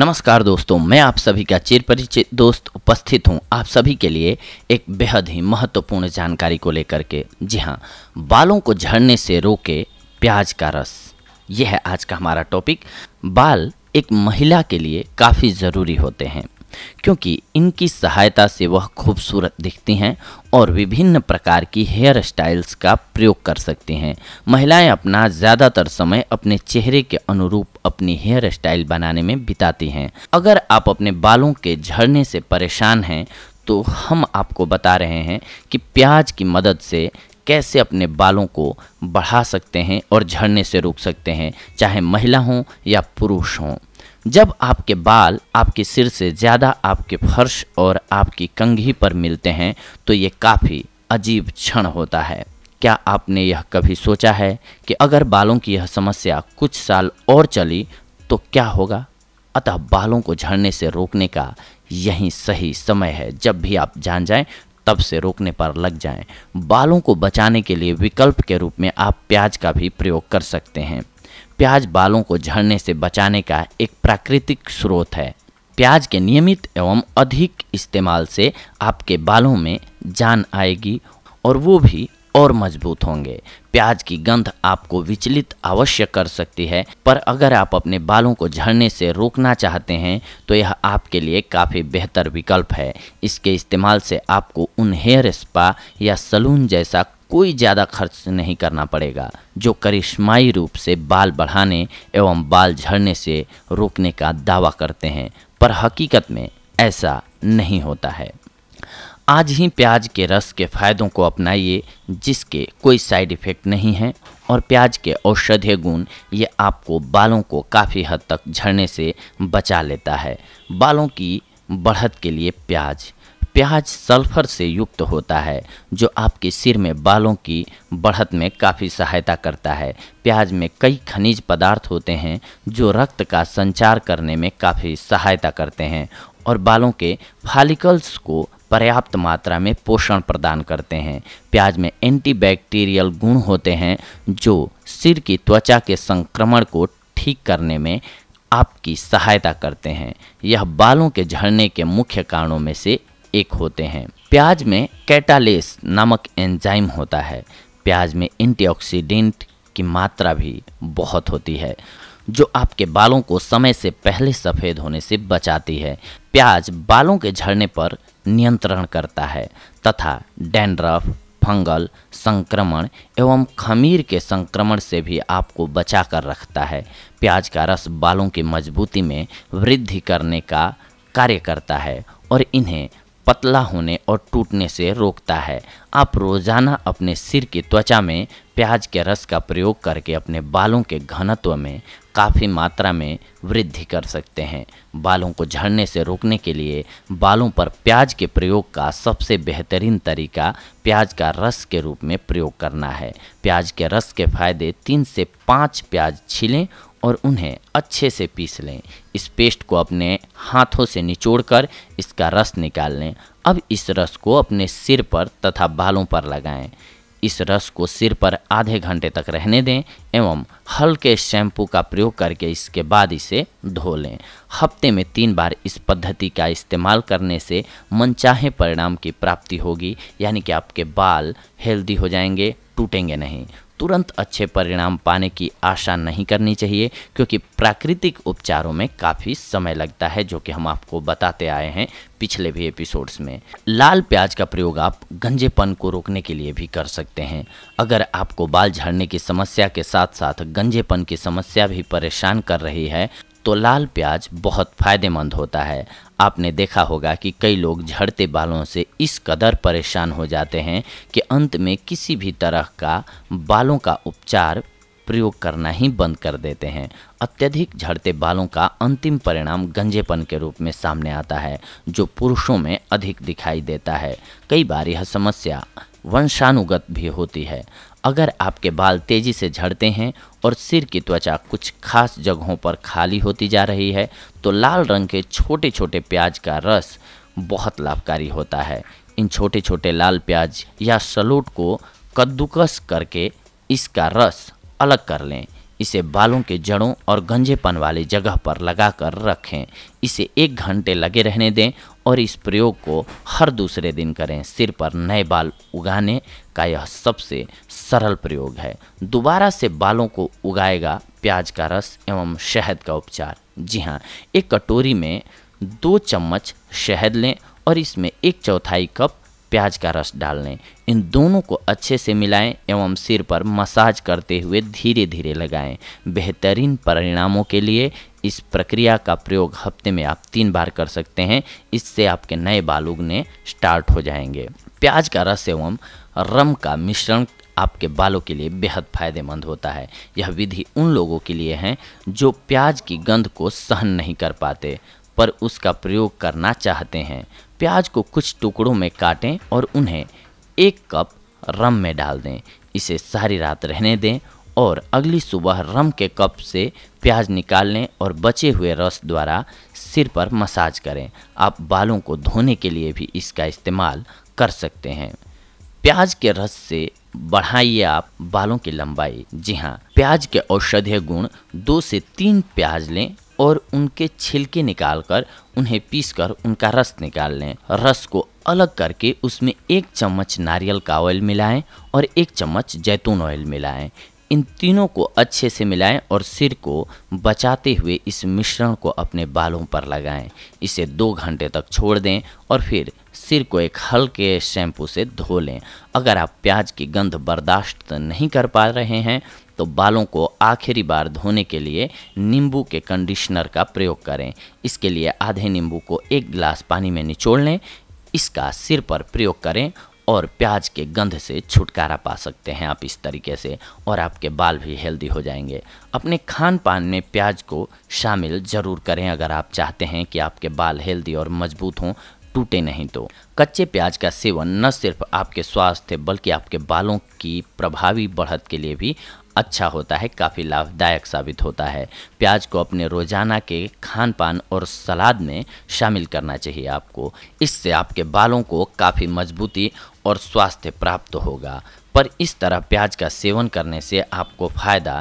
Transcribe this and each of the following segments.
नमस्कार दोस्तों मैं आप सभी का चिर परिचित दोस्त उपस्थित हूं आप सभी के लिए एक बेहद ही महत्वपूर्ण जानकारी को लेकर के जी हां बालों को झड़ने से रोके प्याज का रस यह है आज का हमारा टॉपिक बाल एक महिला के लिए काफ़ी ज़रूरी होते हैं क्योंकि इनकी सहायता से वह खूबसूरत दिखती हैं और विभिन्न प्रकार की हेयर स्टाइल्स का प्रयोग कर सकती हैं महिलाएं अपना ज़्यादातर समय अपने चेहरे के अनुरूप अपनी हेयर स्टाइल बनाने में बिताती हैं अगर आप अपने बालों के झड़ने से परेशान हैं तो हम आपको बता रहे हैं कि प्याज की मदद से कैसे अपने बालों को बढ़ा सकते हैं और झड़ने से रोक सकते हैं चाहे महिला हों या पुरुष हों जब आपके बाल आपके सिर से ज़्यादा आपके फर्श और आपकी कंघी पर मिलते हैं तो ये काफ़ी अजीब क्षण होता है क्या आपने यह कभी सोचा है कि अगर बालों की यह समस्या कुछ साल और चली तो क्या होगा अतः बालों को झड़ने से रोकने का यही सही समय है जब भी आप जान जाएं तब से रोकने पर लग जाएं। बालों को बचाने के लिए विकल्प के रूप में आप प्याज का भी प्रयोग कर सकते हैं प्याज बालों को झड़ने से बचाने का एक प्राकृतिक स्रोत है प्याज के नियमित एवं अधिक इस्तेमाल से आपके बालों में जान आएगी और वो भी और मजबूत होंगे प्याज की गंध आपको विचलित अवश्य कर सकती है पर अगर आप अपने बालों को झड़ने से रोकना चाहते हैं तो यह आपके लिए काफ़ी बेहतर विकल्प है इसके इस्तेमाल से आपको उन हेयर स्पा या सलून जैसा कोई ज़्यादा खर्च नहीं करना पड़ेगा जो करिश्माई रूप से बाल बढ़ाने एवं बाल झड़ने से रोकने का दावा करते हैं पर हकीकत में ऐसा नहीं होता है आज ही प्याज के रस के फायदों को अपनाइए जिसके कोई साइड इफ़ेक्ट नहीं है और प्याज के औषधीय गुण ये आपको बालों को काफ़ी हद तक झड़ने से बचा लेता है बालों की बढ़त के लिए प्याज प्याज सल्फर से युक्त होता है जो आपके सिर में बालों की बढ़त में काफ़ी सहायता करता है प्याज में कई खनिज पदार्थ होते हैं जो रक्त का संचार करने में काफ़ी सहायता करते हैं और बालों के फालिकल्स को पर्याप्त मात्रा में पोषण प्रदान करते हैं प्याज में एंटीबैक्टीरियल गुण होते हैं जो सिर की त्वचा के संक्रमण को ठीक करने में आपकी सहायता करते हैं यह बालों के झड़ने के मुख्य कारणों में से एक होते हैं प्याज में कैटालेस नामक एंजाइम होता है प्याज में एंटीऑक्सीडेंट की मात्रा भी बहुत होती है जो आपके बालों को समय से पहले सफ़ेद होने से बचाती है प्याज बालों के झड़ने पर नियंत्रण करता है तथा डैंड्रफ फंगल संक्रमण एवं खमीर के संक्रमण से भी आपको बचा कर रखता है प्याज का रस बालों की मजबूती में वृद्धि करने का कार्य करता है और इन्हें पतला होने और टूटने से रोकता है आप रोज़ाना अपने सिर की त्वचा में प्याज के रस का प्रयोग करके अपने बालों के घनत्व में काफ़ी मात्रा में वृद्धि कर सकते हैं बालों को झड़ने से रोकने के लिए बालों पर प्याज के प्रयोग का सबसे बेहतरीन तरीका प्याज का रस के रूप में प्रयोग करना है प्याज के रस के फायदे तीन से पाँच प्याज छीलें और उन्हें अच्छे से पीस लें इस पेस्ट को अपने हाथों से निचोड़कर इसका रस निकाल लें अब इस रस को अपने सिर पर तथा बालों पर लगाएं इस रस को सिर पर आधे घंटे तक रहने दें एवं हल्के शैम्पू का प्रयोग करके इसके बाद इसे धो लें हफ्ते में तीन बार इस पद्धति का इस्तेमाल करने से मनचाहे परिणाम की प्राप्ति होगी यानी कि आपके बाल हेल्दी हो जाएंगे टूटेंगे नहीं तुरंत अच्छे परिणाम पाने की आशा नहीं करनी चाहिए क्योंकि प्राकृतिक उपचारों में काफ़ी समय लगता है जो कि हम आपको बताते आए हैं पिछले भी एपिसोड्स में लाल प्याज का प्रयोग आप गंजेपन को रोकने के लिए भी कर सकते हैं अगर आपको बाल झड़ने की समस्या के साथ साथ गंजेपन की समस्या भी परेशान कर रही है तो लाल प्याज बहुत फायदेमंद होता है आपने देखा होगा कि कई लोग झड़ते बालों से इस कदर परेशान हो जाते हैं कि अंत में किसी भी तरह का बालों का उपचार प्रयोग करना ही बंद कर देते हैं अत्यधिक झड़ते बालों का अंतिम परिणाम गंजेपन के रूप में सामने आता है जो पुरुषों में अधिक दिखाई देता है कई बार यह समस्या वंशानुगत भी होती है अगर आपके बाल तेज़ी से झड़ते हैं और सिर की त्वचा कुछ खास जगहों पर खाली होती जा रही है तो लाल रंग के छोटे छोटे प्याज का रस बहुत लाभकारी होता है इन छोटे छोटे लाल प्याज या सलोट को कद्दूकस करके इसका रस अलग कर लें इसे बालों के जड़ों और गंजेपन वाली जगह पर लगाकर रखें इसे एक घंटे लगे रहने दें और इस प्रयोग को हर दूसरे दिन करें सिर पर नए बाल उगाने का यह सबसे सरल प्रयोग है दोबारा से बालों को उगाएगा प्याज का रस एवं शहद का उपचार जी हाँ एक कटोरी में दो चम्मच शहद लें और इसमें एक चौथाई कप प्याज का रस डाल लें इन दोनों को अच्छे से मिलाएं एवं सिर पर मसाज करते हुए धीरे धीरे लगाएं बेहतरीन परिणामों के लिए इस प्रक्रिया का प्रयोग हफ्ते में आप तीन बार कर सकते हैं इससे आपके नए बाल उगने स्टार्ट हो जाएंगे प्याज का रस एवं रम का मिश्रण आपके बालों के लिए बेहद फायदेमंद होता है यह विधि उन लोगों के लिए है जो प्याज की गंध को सहन नहीं कर पाते पर उसका प्रयोग करना चाहते हैं प्याज को कुछ टुकड़ों में काटें और उन्हें एक कप रम में डाल दें इसे सारी रात रहने दें और अगली सुबह रम के कप से प्याज निकाल लें और बचे हुए रस द्वारा सिर पर मसाज करें आप बालों को धोने के लिए भी इसका इस्तेमाल कर सकते हैं प्याज के रस से बढ़ाइए आप बालों की लंबाई जी हाँ प्याज के औषधीय गुण दो से तीन प्याज लें और उनके छिलके निकाल कर उन्हें पीस कर उनका रस निकाल लें रस को अलग करके उसमें एक चम्मच नारियल का ऑयल मिलाएं और एक चम्मच जैतून ऑयल मिलाएं इन तीनों को अच्छे से मिलाएं और सिर को बचाते हुए इस मिश्रण को अपने बालों पर लगाएं इसे दो घंटे तक छोड़ दें और फिर सिर को एक हल्के शैम्पू से धो लें अगर आप प्याज की गंध बर्दाश्त नहीं कर पा रहे हैं तो बालों को आखिरी बार धोने के लिए नींबू के कंडीशनर का प्रयोग करें इसके लिए आधे नींबू को एक गिलास पानी में निचोड़ लें इसका सिर पर प्रयोग करें और प्याज के गंध से छुटकारा पा सकते हैं आप इस तरीके से और आपके बाल भी हेल्दी हो जाएंगे अपने खान पान में प्याज को शामिल ज़रूर करें अगर आप चाहते हैं कि आपके बाल हेल्दी और मजबूत हों टूटे नहीं तो कच्चे प्याज का सेवन न सिर्फ आपके स्वास्थ्य बल्कि आपके बालों की प्रभावी बढ़त के लिए भी अच्छा होता है काफ़ी लाभदायक साबित होता है प्याज को अपने रोज़ाना के खान पान और सलाद में शामिल करना चाहिए आपको इससे आपके बालों को काफ़ी मजबूती और स्वास्थ्य प्राप्त होगा पर इस तरह प्याज का सेवन करने से आपको फ़ायदा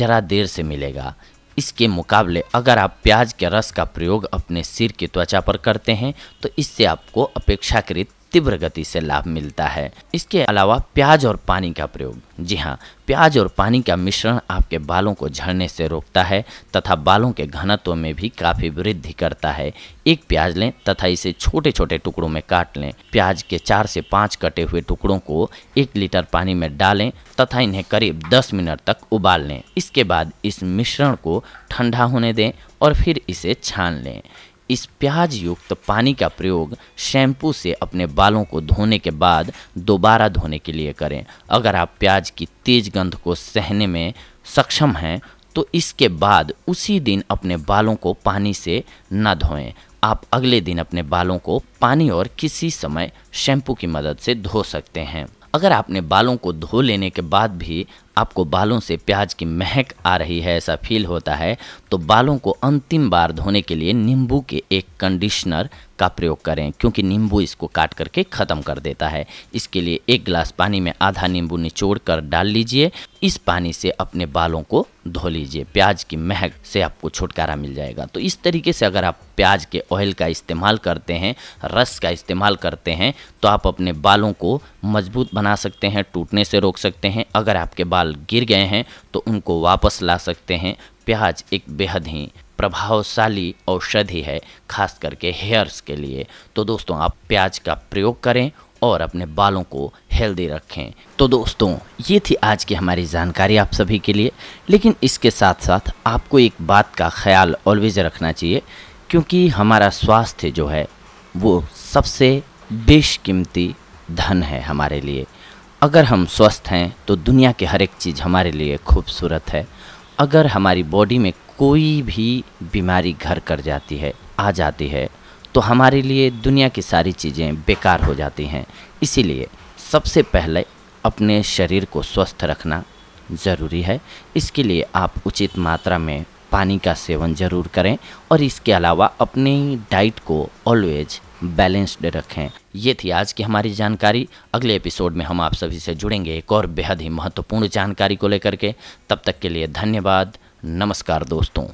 ज़रा देर से मिलेगा इसके मुकाबले अगर आप प्याज के रस का प्रयोग अपने सिर की त्वचा पर करते हैं तो इससे आपको अपेक्षाकृत तीव्र गति से लाभ मिलता है इसके अलावा प्याज और पानी का प्रयोग जी हाँ प्याज और पानी का मिश्रण आपके बालों को झड़ने से रोकता है तथा बालों के घनत्व में भी काफ़ी वृद्धि करता है एक प्याज लें तथा इसे छोटे छोटे टुकड़ों में काट लें प्याज के चार से पाँच कटे हुए टुकड़ों को एक लीटर पानी में डालें तथा इन्हें करीब दस मिनट तक उबाल लें इसके बाद इस मिश्रण को ठंडा होने दें और फिर इसे छान लें इस प्याज युक्त पानी का प्रयोग शैम्पू से अपने बालों को धोने के बाद दोबारा धोने के लिए करें अगर आप प्याज की तेज गंध को सहने में सक्षम हैं तो इसके बाद उसी दिन अपने बालों को पानी से न धोएं आप अगले दिन अपने बालों को पानी और किसी समय शैम्पू की मदद से धो सकते हैं अगर आपने बालों को धो लेने के बाद भी आपको बालों से प्याज की महक आ रही है ऐसा फील होता है तो बालों को अंतिम बार धोने के लिए नींबू के एक कंडीशनर का प्रयोग करें क्योंकि नींबू इसको काट करके ख़त्म कर देता है इसके लिए एक गिलास पानी में आधा नींबू निचोड़ कर डाल लीजिए इस पानी से अपने बालों को धो लीजिए प्याज की महक से आपको छुटकारा मिल जाएगा तो इस तरीके से अगर आप प्याज के ऑयल का इस्तेमाल करते हैं रस का इस्तेमाल करते हैं तो आप अपने बालों को मजबूत बना सकते हैं टूटने से रोक सकते हैं अगर आपके बाल बाल गिर गए हैं तो उनको वापस ला सकते हैं प्याज एक बेहद ही प्रभावशाली औषधि है खास करके हेयर्स के लिए तो दोस्तों आप प्याज का प्रयोग करें और अपने बालों को हेल्दी रखें तो दोस्तों ये थी आज की हमारी जानकारी आप सभी के लिए लेकिन इसके साथ साथ आपको एक बात का ख्याल ऑलवेज रखना चाहिए क्योंकि हमारा स्वास्थ्य जो है वो सबसे बेशकीमती धन है हमारे लिए अगर हम स्वस्थ हैं तो दुनिया की हर एक चीज़ हमारे लिए खूबसूरत है अगर हमारी बॉडी में कोई भी बीमारी घर कर जाती है आ जाती है तो हमारे लिए दुनिया की सारी चीज़ें बेकार हो जाती हैं इसीलिए सबसे पहले अपने शरीर को स्वस्थ रखना ज़रूरी है इसके लिए आप उचित मात्रा में पानी का सेवन ज़रूर करें और इसके अलावा अपनी डाइट को ऑलवेज बैलेंस्ड रखें ये थी आज की हमारी जानकारी अगले एपिसोड में हम आप सभी से जुड़ेंगे एक और बेहद ही महत्वपूर्ण जानकारी को लेकर के तब तक के लिए धन्यवाद नमस्कार दोस्तों